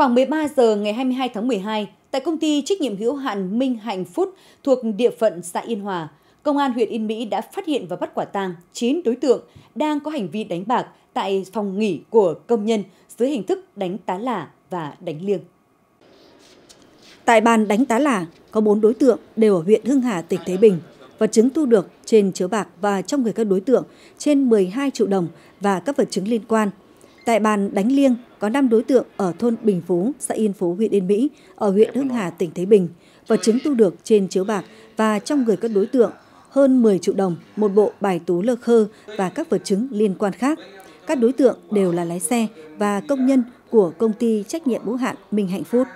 Khoảng 13 giờ ngày 22 tháng 12, tại công ty trách nhiệm hữu hạn Minh Hạnh Phút thuộc địa phận xã Yên Hòa, Công an huyện Yên Mỹ đã phát hiện và bắt quả tang 9 đối tượng đang có hành vi đánh bạc tại phòng nghỉ của công nhân dưới hình thức đánh tá lả và đánh liêng. Tại bàn đánh tá lả, có 4 đối tượng đều ở huyện Hưng Hà, tỉnh Thái Bình. và chứng thu được trên chiếu bạc và trong người các đối tượng trên 12 triệu đồng và các vật chứng liên quan. Tại bàn đánh liêng có 5 đối tượng ở thôn Bình Phú, xã Yên Phú, huyện Yên Mỹ, ở huyện Hưng Hà, tỉnh Thái Bình. và chứng thu được trên chiếu bạc và trong người các đối tượng hơn 10 triệu đồng, một bộ bài tú lơ khơ và các vật chứng liên quan khác. Các đối tượng đều là lái xe và công nhân của công ty trách nhiệm hữu hạn Minh Hạnh Phúc.